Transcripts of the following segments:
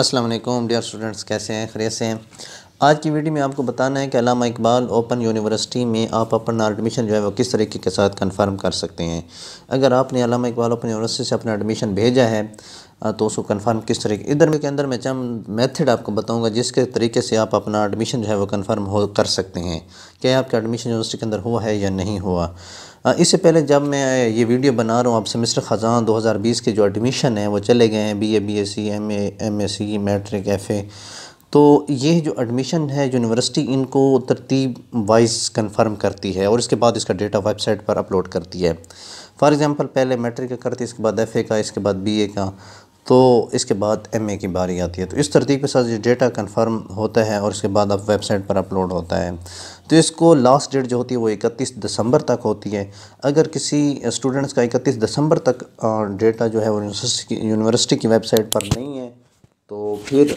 अस्सलाम वालेकुम dear students कैसे हैं खरे से हैं आज की वीडियो में आपको बताना है कि अलामा इकबाल ओपन यूनिवर्सिटी में आप अपना एडमिशन जो है वो किस तरीके के साथ कंफर्म कर सकते हैं अगर आपने अलामा इकबाल ओपन यूनिवर्सिटी से अपना एडमिशन भेजा है तो उसको कंफर्म किस तरीके इधर के अंदर मैं चंद मेथड आपको बताऊंगा जिसके तरीके से आप अपना एडमिशन जो है वो कंफर्म हो कर सकते हैं क्या आपका एडमिशन यूनिवर्सिटी के अंदर हुआ है या नहीं हुआ इससे पहले जब मैं ये वीडियो बना रहा हूँ आप सेमेस्टर ख़जान 2020 के जो एडमिशन है वो चले गए हैं B A B S C M M S C matric F A तो ये जो एडमिशन है यूनिवर्सिटी इनको तरतीब वाइज कन्फर्म करती है और इसके बाद इसका डेटा वेबसाइट पर अपलोड करती है फॉर एग्ज़ाम्पल पहले मैट्रिक का करती है इसके बाद एफ का इसके बाद बी ए का तो इसके बाद ए की बारी आती है तो इस तरतीब के साथ ये डेटा कन्फर्म होता है और इसके बाद अब वेबसाइट पर अपलोड होता है तो इसको लास्ट डेट जो होती है वो इकतीस दिसंबर तक होती है अगर किसी स्टूडेंट्स का इकतीस दिसंबर तक डेटा जो है वो यूनिवर्सिटी की वेबसाइट पर नहीं है तो फिर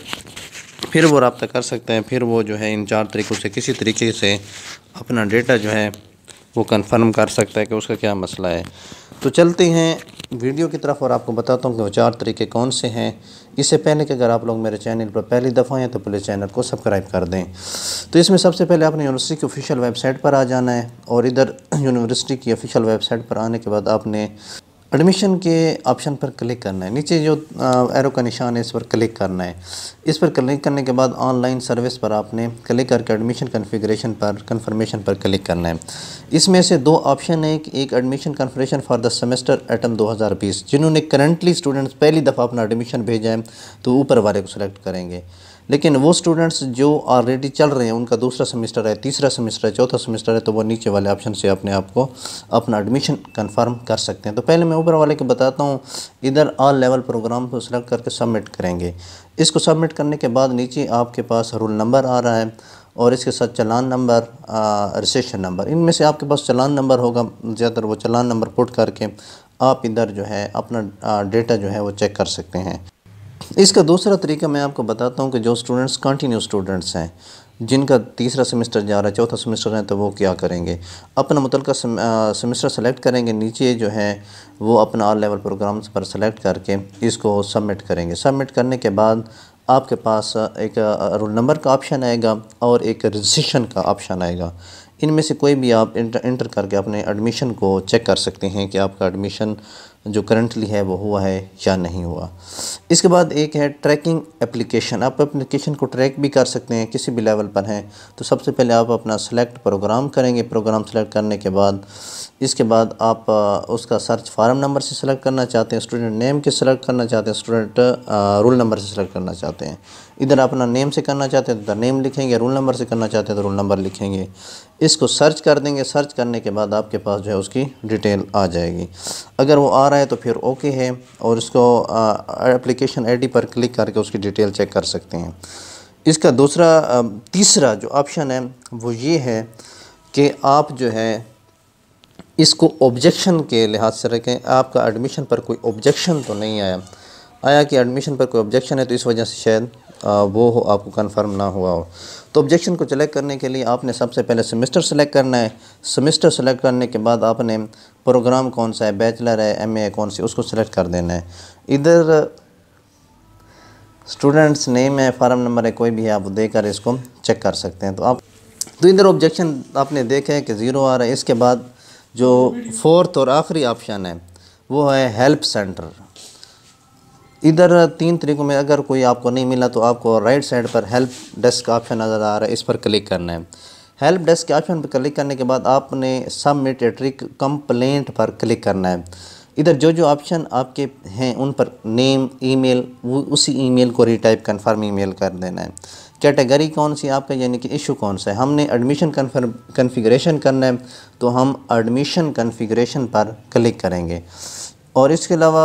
फिर वो रबता कर सकते हैं फिर वो जो है इन चार तरीक़ों से किसी तरीके से अपना डेटा जो है वो कन्फर्म कर सकता है कि उसका क्या मसला है तो चलते हैं वीडियो की तरफ और आपको बताता हूँ कि वो चार तरीके कौन से हैं इससे पहले कि अगर आप लोग मेरे चैनल पर पहली दफ़ा हैं तो प्लीज़ चैनल को सब्सक्राइब कर दें तो इसमें सबसे पहले आपने यूनिवर्सिटी की ऑफिशियल वेबसाइट पर आ जाना है और इधर यूनिवर्सिटी की ऑफिशियल वेबसाइट पर आने के बाद आपने एडमिशन के ऑप्शन पर क्लिक करना है नीचे जो एरो का निशान है इस पर क्लिक करना है इस पर क्लिक करने के बाद ऑनलाइन सर्विस पर आपने क्लिक करके एडमिशन कन्फिग्रेशन पर कन्फर्मेशन पर क्लिक करना है इसमें से दो ऑप्शन है कि एक admission confirmation for the semester autumn 2020 जिन्होंने करंटली स्टूडेंट्स पहली दफ़ा अपना एडमिशन भेजा है तो ऊपर वाले को सिलेक्ट करेंगे लेकिन वो स्टूडेंट्स जो ऑलरेडी चल रहे हैं उनका दूसरा सेमेस्टर है तीसरा सेमेस्टर है चौथा सेमेस्टर है तो वो नीचे वाले ऑप्शन से अपने आप को अपना एडमिशन कन्फर्म कर सकते हैं तो पहले मैं ऊपर वाले के बताता हूँ इधर ऑल लेवल प्रोग्राम को सिलेक्ट करके सबमिट करेंगे इसको सबमिट करने के बाद नीचे आपके पास रोल नंबर आ रहा है और इसके साथ चलान नंबर रजिस्ट्रेशन नंबर इनमें से आपके पास चलान नंबर होगा ज़्यादातर वो चलान नंबर पुट करके आप इधर जो है अपना डेटा जो है वो चेक कर सकते हैं इसका दूसरा तरीका मैं आपको बताता हूँ कि जो स्टूडेंट्स कंटिन्यू स्टूडेंट्स हैं जिनका तीसरा सेमेस्टर जा रहा है चौथा सेमेस्टर है तो वो क्या करेंगे अपना मुतल सेमेस्टर सेलेक्ट करेंगे नीचे जो है वो अपना आल लेवल प्रोग्राम्स पर सेलेक्ट करके इसको सबमिट करेंगे सबमिट करने के बाद आपके पास एक रोल नंबर का ऑप्शन आएगा और एक रजिस्ट्रेशन का ऑप्शन आएगा इनमें से कोई भी आप इंटर इंटर करके अपने एडमिशन को चेक कर सकते हैं कि आपका एडमिशन जो करंटली है वो हुआ है या नहीं हुआ इसके बाद एक है ट्रैकिंग एप्लीकेशन आप एप्लीकेशन को ट्रैक भी कर सकते हैं किसी भी लेवल पर हैं तो सबसे पहले आप अपना सेलेक्ट प्रोग्राम करेंगे प्रोग्राम सेलेक्ट करने के बाद इसके बाद आप उसका सर्च फार्म नंबर से सेलेक्ट करना चाहते हैं स्टूडेंट नेम के सेलेक्ट करना चाहते हैं स्टूडेंट रोल नंबर से सेलेक्ट करना चाहते हैं इधर अपना नेम से करना चाहते हैं तो नेम लिखेंगे रोल नंबर से करना चाहते हैं तो रोल नंबर लिखेंगे इसको सर्च कर देंगे सर्च करने के बाद आपके पास जो है उसकी डिटेल आ जाएगी अगर वो आ रहा है तो फिर ओके है और इसको एप्लीकेशन आईडी पर क्लिक करके उसकी डिटेल चेक कर सकते हैं इसका दूसरा तीसरा जो ऑप्शन है वो ये है कि आप जो है इसको ऑब्जेक्शन के लिहाज से रखें आपका एडमिशन पर कोई ऑब्जेक्शन तो नहीं आया आया कि एडमिशन पर कोई ऑब्जेक्शन है तो इस वजह से शायद वो हो आपको कन्फर्म ना हुआ हो तो ऑब्जेक्शन को सेलेक्ट करने के लिए आपने सबसे पहले सेमेस्टर सेलेक्ट करना है सेमेस्टर सेलेक्ट करने के बाद आपने प्रोग्राम कौन सा है बैचलर है एम ए कौन सी उसको सेलेक्ट कर देना है इधर स्टूडेंट्स नेम है फार्म नंबर है कोई भी है आप देकर इसको चेक कर सकते हैं तो आप तो इधर ऑब्जेक्शन आपने देखे कि ज़ीरो आ रहा है इसके बाद जो फोर्थ और आखिरी ऑप्शन है वो है हेल्प सेंटर इधर तीन तरीकों में अगर कोई आपको नहीं मिला तो आपको राइट साइड पर हेल्प डेस्क ऑप्शन नज़र आ रहा है इस पर क्लिक करना है हेल्प डेस्क के ऑप्शन पर क्लिक करने के बाद आपने सबमिट ट्रिक कंप्लेंट पर क्लिक करना है इधर जो जो ऑप्शन आपके हैं उन पर नेम ईमेल वो उसी ईमेल को रिटाइप कंफर्म ईमेल कर देना है कैटेगरी कौन सी आपका यानी कि इशू कौन सा है हमने एडमिशन कन्फर्म कन्फिग्रेशन करना है तो हम एडमिशन कन्फिग्रेशन पर क्लिक करेंगे और इसके अलावा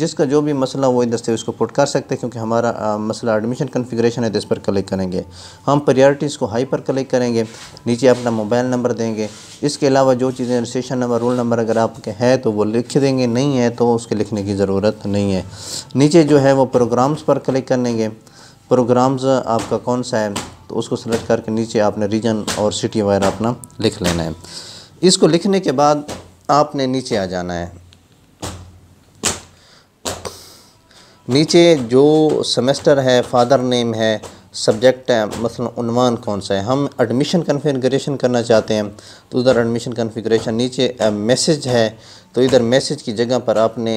जिसका जो भी मसला वो इधर से उसको पुट कर सकते हैं क्योंकि हमारा आ, मसला एडमिशन कन्फिग्रेशन है तो इस पर क्लिक करेंगे हम प्रायोरिटीज़ को हाई पर क्लिक करेंगे नीचे अपना मोबाइल नंबर देंगे इसके अलावा जो चीज़ें रजिस्ट्रेशन नंबर रोल नंबर अगर आपके हैं तो वो लिख देंगे नहीं है तो उसके लिखने की ज़रूरत नहीं है नीचे जो है वो प्रोग्राम्स पर क्लिक करेंगे प्रोग्राम्स आपका कौन सा है तो उसको सेलेक्ट करके नीचे आपने रीजन और सिटी वगैरह अपना लिख लेना है इसको लिखने के बाद आपने नीचे आ जाना है नीचे जो सेमेस्टर है फादर नेम है सब्जेक्ट है मसलान कौन सा है हम एडमिशन कन्फिग्रेशन करना चाहते हैं तो उधर एडमिशन कन्फिग्रेशन नीचे मैसेज है तो इधर मैसेज की जगह पर आपने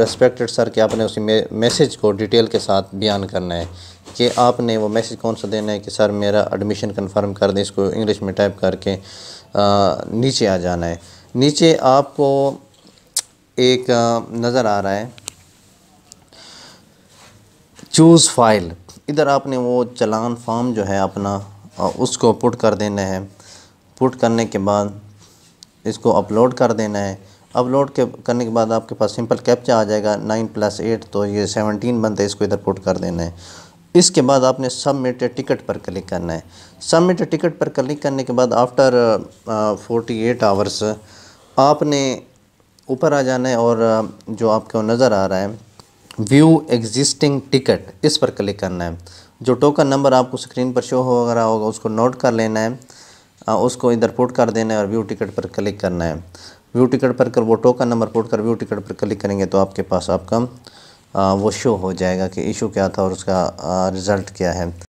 रेस्पेक्टेड सर के आपने उसी मैसेज को डिटेल के साथ बयान करना है कि आपने वो मैसेज कौन सा देना है कि सर मेरा एडमिशन कंफर्म कर दें इसको इंग्लिश में टाइप करके आ, नीचे आ जाना है नीचे आपको एक नज़र आ रहा है चूज़ फाइल इधर आपने वो चलान फॉर्म जो है अपना उसको पुट कर देना है पुट करने के बाद इसको अपलोड कर देना है अपलोड के करने के बाद आपके पास सिंपल कैप्चा आ जाएगा नाइन प्लस एट तो ये सेवनटीन बनता है इसको इधर पुट कर देना है इसके बाद आपने सबमिट टिकट पर क्लिक करना है सबमिट टिकट पर क्लिक करने के बाद आफ्टर फोर्टी एट आवर्स आपने ऊपर आ जाना है और जो आपको नज़र आ रहा है व्यू एग्जिस्टिंग टिकट इस पर क्लिक करना है जो टोकन नंबर आपको स्क्रीन पर शो हो रहा होगा उसको नोट कर लेना है उसको इधर पुट कर देना है और व्यू टिकट पर क्लिक करना है व्यू टिकट पर कर वो टोकन नंबर पुट कर व्यू टिकट पर क्लिक करेंगे तो आपके पास आपका वो शो हो जाएगा कि इशू क्या था और उसका रिज़ल्ट क्या है